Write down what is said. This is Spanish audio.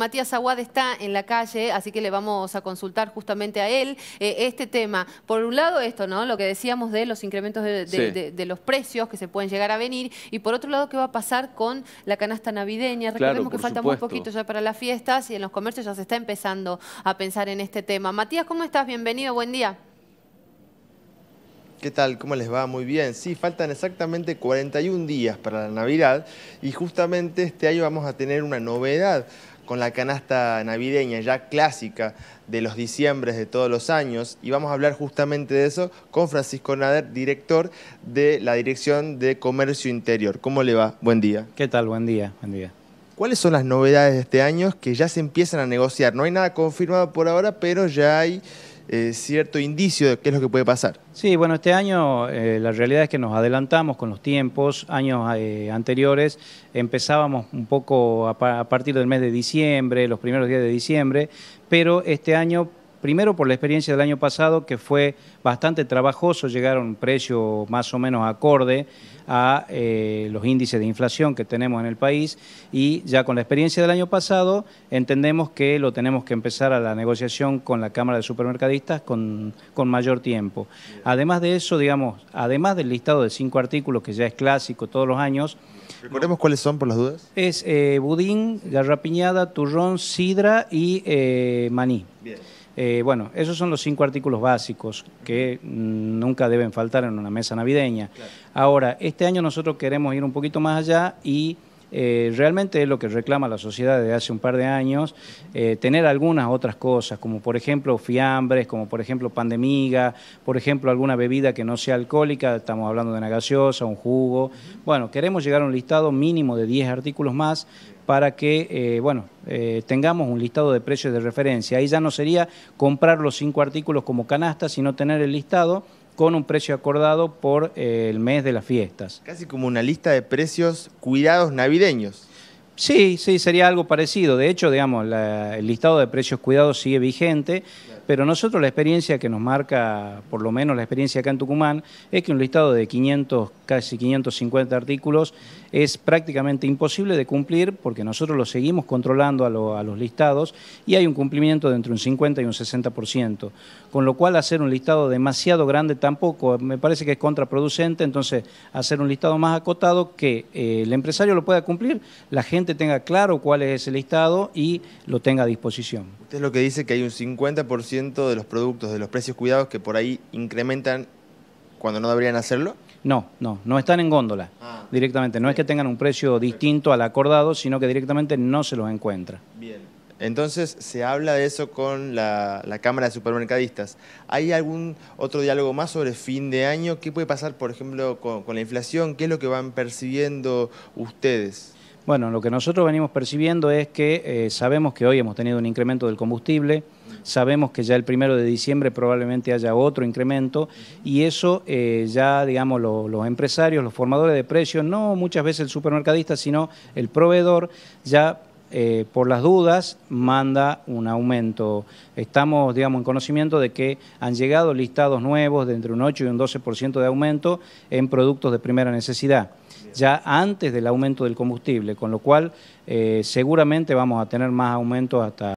Matías Aguad está en la calle, así que le vamos a consultar justamente a él eh, este tema. Por un lado esto, ¿no? Lo que decíamos de los incrementos de, los precios que se pueden llegar a venir y por otro lado, ¿qué va a pasar con la canasta navideña? Recordemos que falta muy poquito ya para las fiestas y en los comercios ya se está empezando a pensar en este tema. Matías, ¿cómo estás? Bienvenido, buen día. ¿Qué tal? ¿Cómo les va? Muy bien. Sí, faltan exactamente 41 días para la Navidad y justamente este año vamos a tener una novedad con la canasta navideña ya clásica de los diciembres de todos los años y vamos a hablar justamente de eso con Francisco Nader, director de la Dirección de Comercio Interior. ¿Cómo le va? Buen día. ¿Qué tal? Buen día. Buen día. ¿Cuáles son las novedades de este año que ya se empiezan a negociar? No hay nada confirmado por ahora, pero ya hay eh, cierto indicio de qué es lo que puede pasar. Sí, bueno, este año eh, la realidad es que nos adelantamos con los tiempos. Años eh, anteriores empezábamos un poco a partir del mes de diciembre, los primeros días de diciembre, pero este año Primero por la experiencia del año pasado, que fue bastante trabajoso llegar a un precio más o menos acorde a eh, los índices de inflación que tenemos en el país. Y ya con la experiencia del año pasado, entendemos que lo tenemos que empezar a la negociación con la Cámara de Supermercadistas con, con mayor tiempo. Además de eso, digamos, además del listado de cinco artículos que ya es clásico todos los años, ¿Recordemos cuáles son por las dudas? Es eh, budín, garrapiñada, turrón, sidra y eh, maní. Bien. Eh, bueno, esos son los cinco artículos básicos que mm, nunca deben faltar en una mesa navideña. Ahora, este año nosotros queremos ir un poquito más allá y eh, realmente es lo que reclama la sociedad desde hace un par de años, eh, tener algunas otras cosas, como por ejemplo fiambres, como por ejemplo pan por ejemplo alguna bebida que no sea alcohólica, estamos hablando de una gaseosa, un jugo. Bueno, queremos llegar a un listado mínimo de 10 artículos más para que eh, bueno, tengamos un listado de precios de referencia. Ahí ya no sería comprar los cinco artículos como canasta, sino tener el listado con un precio acordado por eh, el mes de las fiestas. Casi como una lista de precios cuidados navideños. Sí, sí, sería algo parecido. De hecho, digamos, el listado de precios cuidados sigue vigente pero nosotros la experiencia que nos marca, por lo menos la experiencia acá en Tucumán, es que un listado de 500, casi 550 artículos es prácticamente imposible de cumplir porque nosotros lo seguimos controlando a, los listados y hay un cumplimiento de entre un 50 y un 60%. Con lo cual hacer un listado demasiado grande tampoco me parece que es contraproducente, entonces hacer un listado más acotado que eh, el empresario lo pueda cumplir, la gente tenga claro cuál es ese listado y lo tenga a disposición. Usted es lo que dice que hay un 50% de los productos, de los precios cuidados que por ahí incrementan cuando no deberían hacerlo? No, no, no están en góndola ah. directamente. No es que tengan un precio distinto al acordado, sino que directamente no se los encuentra. Bien. Entonces se habla de eso con la, Cámara de Supermercadistas. ¿Hay algún otro diálogo más sobre fin de año? ¿Qué puede pasar, por ejemplo, con la inflación? ¿Qué es lo que van percibiendo ustedes? Bueno, lo que nosotros venimos percibiendo es que eh, sabemos que hoy hemos tenido un incremento del combustible, sabemos que ya el primero de diciembre probablemente haya otro incremento y eso eh, ya, digamos, los empresarios, los formadores de precios, no muchas veces el supermercadista, sino el proveedor, ya eh, por las dudas, manda un aumento. Estamos, digamos, en conocimiento de que han llegado listados nuevos de entre un 8 y un 12% de aumento en productos de primera necesidad, ya antes del aumento del combustible, con lo cual eh, seguramente vamos a tener más aumentos hasta...